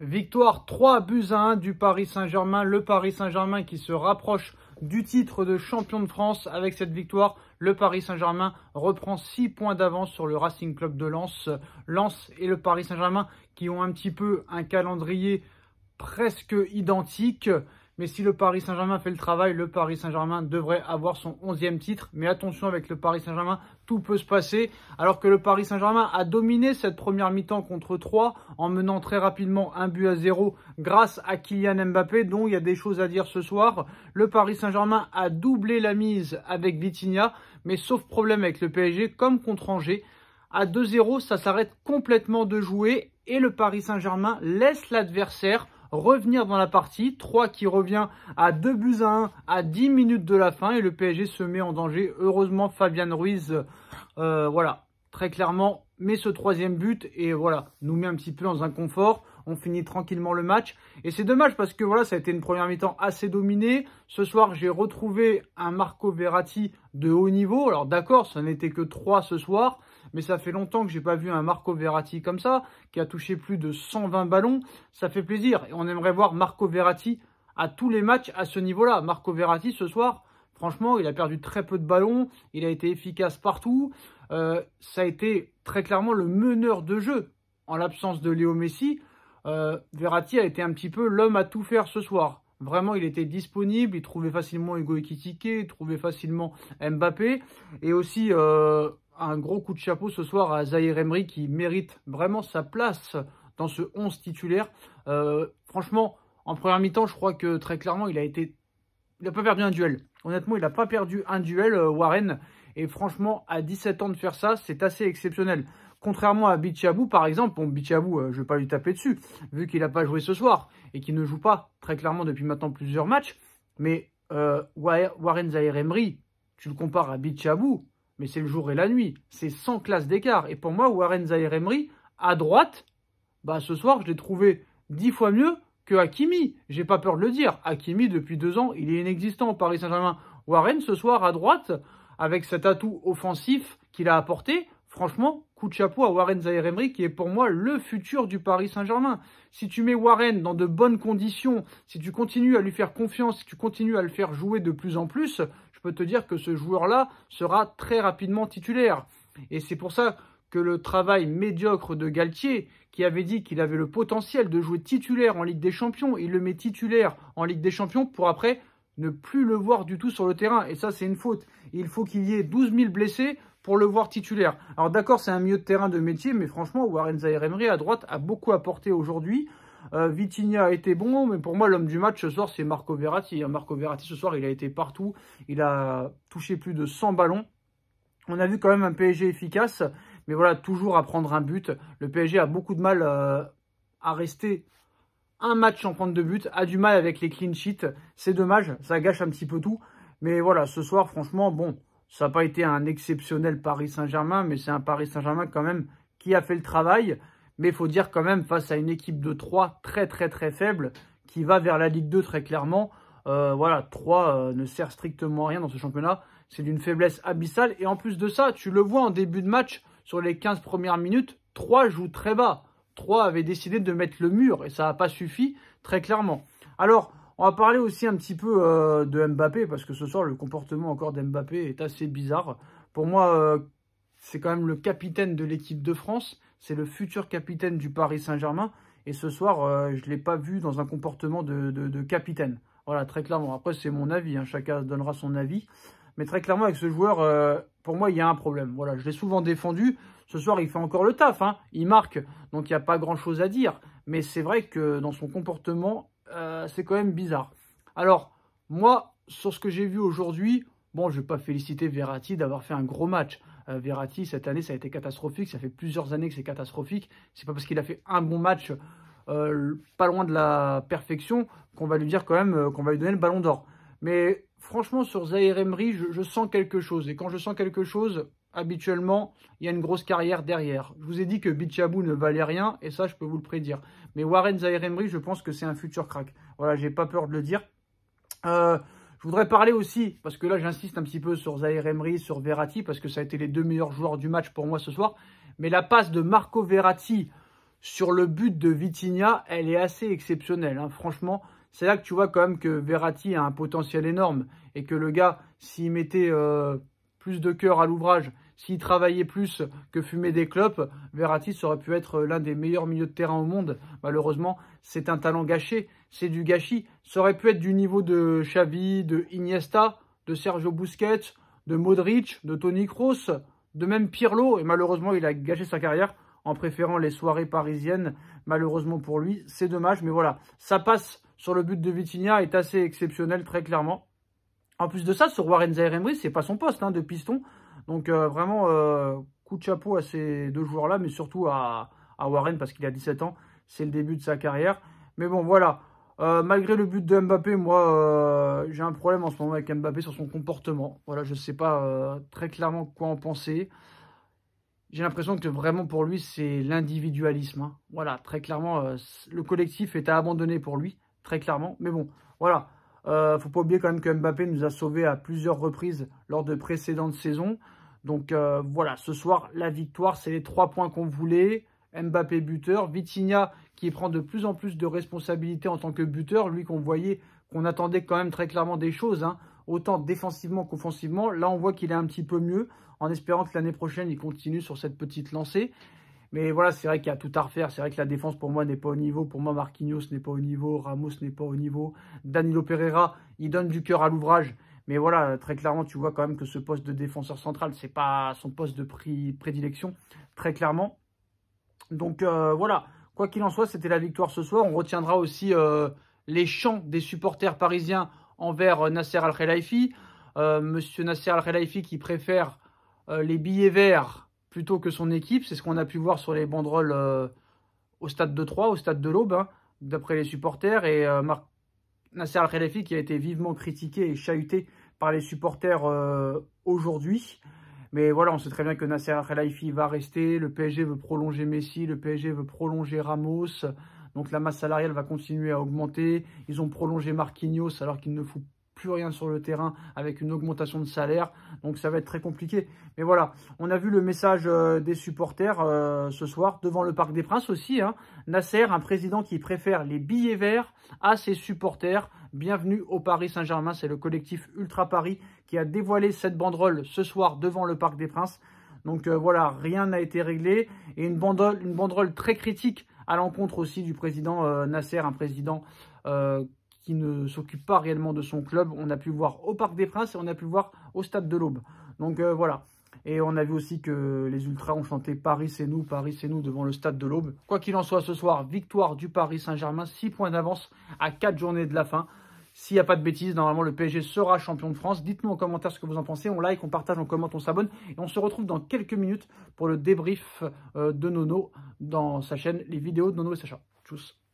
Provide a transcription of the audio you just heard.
Victoire 3 buts à 1 du Paris Saint-Germain. Le Paris Saint-Germain qui se rapproche du titre de champion de France. Avec cette victoire, le Paris Saint-Germain reprend 6 points d'avance sur le Racing Club de Lens. Lens et le Paris Saint-Germain qui ont un petit peu un calendrier presque identique. Mais si le Paris Saint-Germain fait le travail, le Paris Saint-Germain devrait avoir son 11e titre. Mais attention avec le Paris Saint-Germain, tout peut se passer. Alors que le Paris Saint-Germain a dominé cette première mi-temps contre 3 en menant très rapidement un but à zéro grâce à Kylian Mbappé, dont il y a des choses à dire ce soir. Le Paris Saint-Germain a doublé la mise avec Vitinha, mais sauf problème avec le PSG, comme contre Angers. À 2-0, ça s'arrête complètement de jouer et le Paris Saint-Germain laisse l'adversaire revenir dans la partie. 3 qui revient à 2 buts à 1 à 10 minutes de la fin. Et le PSG se met en danger. Heureusement, Fabian Ruiz, euh, voilà, très clairement, met ce troisième but. Et voilà, nous met un petit peu dans un confort. On finit tranquillement le match. Et c'est dommage parce que voilà, ça a été une première mi-temps assez dominée. Ce soir, j'ai retrouvé un Marco Verratti de haut niveau. Alors d'accord, ça n'était que 3 ce soir mais ça fait longtemps que j'ai pas vu un Marco Verratti comme ça, qui a touché plus de 120 ballons. Ça fait plaisir. Et on aimerait voir Marco Verratti à tous les matchs à ce niveau-là. Marco Verratti, ce soir, franchement, il a perdu très peu de ballons. Il a été efficace partout. Euh, ça a été très clairement le meneur de jeu en l'absence de Léo Messi. Euh, Verratti a été un petit peu l'homme à tout faire ce soir. Vraiment, il était disponible, il trouvait facilement Hugo Ekitike, il trouvait facilement Mbappé. Et aussi, euh, un gros coup de chapeau ce soir à Zahir Emery qui mérite vraiment sa place dans ce 11 titulaire. Euh, franchement, en première mi-temps, je crois que très clairement, il a été, il n'a pas perdu un duel. Honnêtement, il n'a pas perdu un duel, euh, Warren. Et franchement, à 17 ans de faire ça, c'est assez exceptionnel. Contrairement à Bichabou, par exemple, bon, Bichabou, euh, je ne vais pas lui taper dessus, vu qu'il n'a pas joué ce soir et qu'il ne joue pas très clairement depuis maintenant plusieurs matchs. Mais Warren Zahir Emery, tu le compares à Bichabou, mais c'est le jour et la nuit. C'est sans classe d'écart. Et pour moi, Warren Zahir Emery, à droite, bah, ce soir, je l'ai trouvé dix fois mieux que Hakimi. J'ai pas peur de le dire. Hakimi, depuis deux ans, il est inexistant au Paris Saint-Germain. Warren, ce soir, à droite, avec cet atout offensif qu'il a apporté, franchement, coup de chapeau à Warren Zahir Emery, qui est pour moi le futur du Paris Saint-Germain. Si tu mets Warren dans de bonnes conditions, si tu continues à lui faire confiance, si tu continues à le faire jouer de plus en plus, je peux te dire que ce joueur-là sera très rapidement titulaire. Et c'est pour ça que le travail médiocre de Galtier, qui avait dit qu'il avait le potentiel de jouer titulaire en Ligue des Champions, il le met titulaire en Ligue des Champions pour après ne plus le voir du tout sur le terrain. Et ça, c'est une faute. Il faut qu'il y ait 12 000 blessés pour le voir titulaire. Alors d'accord, c'est un milieu de terrain de métier, mais franchement, Warren Zaire-Emery à droite a beaucoup apporté aujourd'hui. Euh, Vitigna a été bon, mais pour moi, l'homme du match ce soir, c'est Marco Verratti. Hein, Marco Verratti, ce soir, il a été partout. Il a touché plus de 100 ballons. On a vu quand même un PSG efficace, mais voilà, toujours à prendre un but. Le PSG a beaucoup de mal euh, à rester un match en prendre deux buts, a du mal avec les clean sheets. C'est dommage, ça gâche un petit peu tout. Mais voilà, ce soir, franchement, bon, ça n'a pas été un exceptionnel Paris Saint-Germain, mais c'est un Paris Saint-Germain quand même qui a fait le travail. Mais il faut dire quand même, face à une équipe de 3 très très très faible, qui va vers la Ligue 2 très clairement, euh, voilà, 3 euh, ne sert strictement à rien dans ce championnat. C'est d'une faiblesse abyssale. Et en plus de ça, tu le vois en début de match, sur les 15 premières minutes, 3 joue très bas. 3 avait décidé de mettre le mur et ça n'a pas suffi, très clairement. Alors, on va parler aussi un petit peu euh, de Mbappé, parce que ce soir, le comportement encore d'Mbappé est assez bizarre. Pour moi, c'est quand même le capitaine de l'équipe de France. C'est le futur capitaine du Paris Saint-Germain. Et ce soir, euh, je ne l'ai pas vu dans un comportement de, capitaine. Voilà, très clairement. Après, c'est mon avis. Hein. Chacun donnera son avis. Mais très clairement, avec ce joueur, euh, pour moi, il y a un problème. Voilà, je l'ai souvent défendu. Ce soir, il fait encore le taf. Hein. Il marque. Donc, il n'y a pas grand-chose à dire. Mais c'est vrai que dans son comportement, euh, c'est quand même bizarre. Alors, moi, sur ce que j'ai vu aujourd'hui, bon, je ne vais pas féliciter Verratti d'avoir fait un gros match. Euh, Verratti, cette année, ça a été catastrophique. Ça fait plusieurs années que c'est catastrophique. C'est pas parce qu'il a fait un bon match euh, pas loin de la perfection qu'on va lui dire quand même euh, qu'on va lui donner le ballon d'or. Mais franchement, sur Zaire Emery, je, sens quelque chose. Et quand je sens quelque chose, habituellement, il y a une grosse carrière derrière. Je vous ai dit que Bichabou ne valait rien, et ça, je peux vous le prédire. Mais Warren Zaire Emery, je pense que c'est un futur crack. Voilà, j'ai pas peur de le dire. Euh, je voudrais parler aussi, parce que là j'insiste un petit peu sur Zaire Emery, sur Verratti, parce que ça a été les deux meilleurs joueurs du match pour moi ce soir, mais la passe de Marco Verratti sur le but de Vitinha, elle est assez exceptionnelle. Hein. Franchement, c'est là que tu vois quand même que Verratti a un potentiel énorme et que le gars, s'il mettait euh, plus de cœur à l'ouvrage s'il travaillait plus que fumer des clopes, Verratti aurait pu être l'un des meilleurs milieux de terrain au monde. Malheureusement, c'est un talent gâché, c'est du gâchis. Ça aurait pu être du niveau de Xavi, de Iniesta, de Sergio Busquets, de Modric, de Tony Kroos, de même Pirlo. Et malheureusement, il a gâché sa carrière en préférant les soirées parisiennes. Malheureusement pour lui, c'est dommage. Mais voilà, ça passe sur le but de Vitinha est assez exceptionnel, très clairement. En plus de ça, sur Warren Zaire Emery, c'est pas son poste hein, de piston. Donc euh, vraiment, euh, coup de chapeau à ces deux joueurs-là, mais surtout à, Warren parce qu'il a 17 ans. C'est le début de sa carrière. Mais bon, voilà. Euh, malgré le but de Mbappé, moi, j'ai un problème en ce moment avec Mbappé sur son comportement. Voilà, je ne sais pas très clairement quoi en penser. J'ai l'impression que vraiment pour lui, c'est l'individualisme. Hein. Voilà, très clairement, le collectif est à abandonner pour lui, très clairement. Mais bon, voilà. ne faut pas oublier quand même que Mbappé nous a sauvés à plusieurs reprises lors de précédentes saisons. Donc euh, voilà, ce soir, la victoire, c'est les trois points qu'on voulait. Mbappé buteur, Vitinha qui prend de plus en plus de responsabilités en tant que buteur, lui qu'on voyait, qu'on attendait quand même très clairement des choses, hein. autant défensivement qu'offensivement. Là, on voit qu'il est un petit peu mieux, en espérant que l'année prochaine, il continue sur cette petite lancée. Mais voilà, c'est vrai qu'il y a tout à refaire. C'est vrai que la défense, pour moi, n'est pas au niveau. Pour moi, Marquinhos n'est pas au niveau. Ramos n'est pas au niveau. Danilo Pereira, il donne du cœur à l'ouvrage. Mais voilà, très clairement, tu vois quand même que ce poste de défenseur central, c'est pas son poste de prédilection, très clairement. Donc euh, voilà, quoi qu'il en soit, c'était la victoire ce soir. On retiendra aussi euh, les chants des supporters parisiens envers euh, Nasser Al-Khelaifi. Monsieur Nasser Al-Khelaifi qui préfère les billets verts plutôt que son équipe. C'est ce qu'on a pu voir sur les banderoles au stade de Troyes, au stade de l'Aube, hein, d'après les supporters. Et Marc Nasser al khelaifi qui a été vivement critiqué et chahuté par les supporters euh, aujourd'hui. Mais voilà, on sait très bien que Nasser al va rester, le PSG veut prolonger Messi, le PSG veut prolonger Ramos, donc la masse salariale va continuer à augmenter. Ils ont prolongé Marquinhos alors qu'il ne faut plus rien sur le terrain avec une augmentation de salaire. Donc ça va être très compliqué. Mais voilà, on a vu le message euh, des supporters euh, ce soir devant le Parc des Princes aussi. Hein. Nasser, un président qui préfère les billets verts à ses supporters. Bienvenue au Paris Saint-Germain, c'est le collectif Ultra Paris qui a dévoilé cette banderole ce soir devant le Parc des Princes. Donc euh, voilà, rien n'a été réglé. Et une une banderole très critique à l'encontre aussi du président Nasser, un président qui ne s'occupe pas réellement de son club. On a pu voir au Parc des Princes et on a pu voir au Stade de l'Aube. Donc euh, voilà. Et on a vu aussi que les Ultras ont chanté Paris c'est nous, Paris c'est nous devant le Stade de l'Aube. Quoi qu'il en soit, ce soir, victoire du Paris Saint-Germain, 6 points d'avance à 4 journées de la fin. S'il n'y a pas de bêtises, normalement le PSG sera champion de France. Dites-nous en commentaire ce que vous en pensez. On like, on partage, on commente, on s'abonne. Et on se retrouve dans quelques minutes pour le débrief euh, de Nono dans sa chaîne, les vidéos de Nono et Sacha. Tchuss